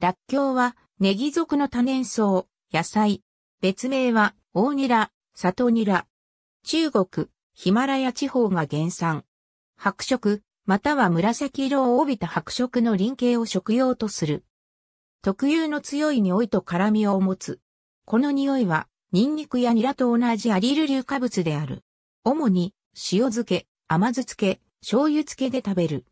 らっは、ネギ属の多年草、野菜。別名は、大ニラ、里ニラ。中国、ヒマラヤ地方が原産。白色、または紫色を帯びた白色の輪形を食用とする。特有の強い匂いと辛味を持つ。この匂いは、ニンニクやニラと同じアリル硫化物である。主に、塩漬け、甘酢漬け、醤油漬けで食べる。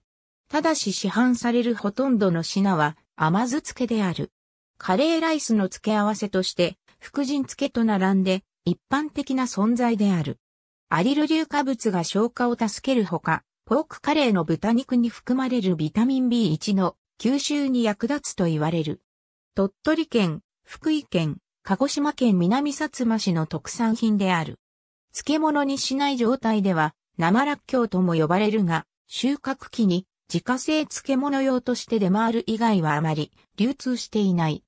ただし市販されるほとんどの品は甘酢漬けである。カレーライスの付け合わせとして、福神漬けと並んで一般的な存在である。アリル硫化物が消化を助けるほか、ポークカレーの豚肉に含まれるビタミン B1 の吸収に役立つと言われる。鳥取県、福井県、鹿児島県南薩摩市の特産品である。漬物にしない状態では、生らっきょうとも呼ばれるが、収穫期に自家製漬物用として出回る以外はあまり流通していない。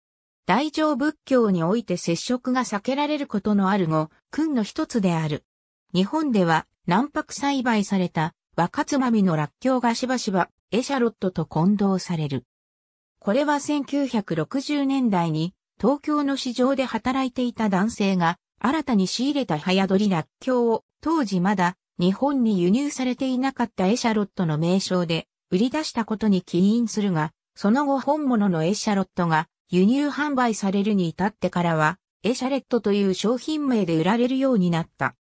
大乗仏教において接触が避けられることのある語、訓の一つである。日本では卵白栽培された若つまみの落鏡がしばしばエシャロットと混同される。これは1960年代に東京の市場で働いていた男性が新たに仕入れた早取り落鏡を当時まだ日本に輸入されていなかったエシャロットの名称で売り出したことに起因するが、その後本物のエシャロットが輸入販売されるに至ってからは、エシャレットという商品名で売られるようになった。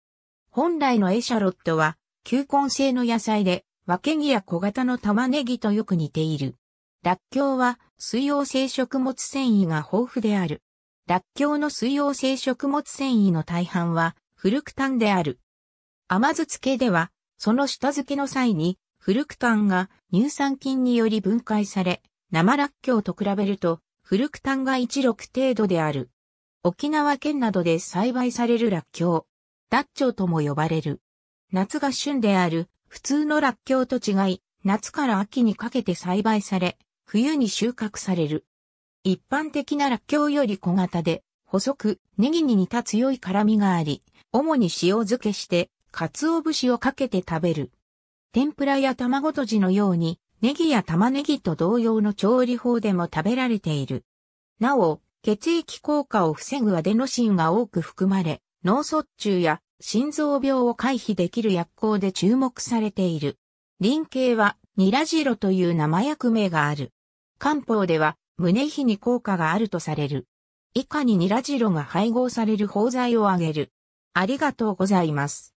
本来のエシャロットは、球根製の野菜で、ワケギや小型の玉ねぎとよく似ている。ラッキョウは水溶性食物繊維が豊富である。ラッキョウの水溶性食物繊維の大半はフルクタンである。甘酢漬けでは、その下漬けの際にフルクタンが乳酸菌により分解され、生らっきょうと比べると、フルクタンが16程度である。沖縄県などで栽培されるらっきょう。ダッチョウとも呼ばれる。夏が旬である普通のらっきょうと違い、夏から秋にかけて栽培され、冬に収穫される。一般的なラッキョウより小型で、細くネギに似た強い辛味があり、主に塩漬けして、鰹節をかけて食べる。天ぷらや卵とじのように、ネギや玉ねぎと同様の調理法でも食べられている。なお、血液効果を防ぐアデノシンが多く含まれ、脳卒中や心臓病を回避できる薬効で注目されている。臨系はニラジロという生薬名がある。漢方では胸皮に効果があるとされる。以下にニラジロが配合される包材を挙げる。ありがとうございます。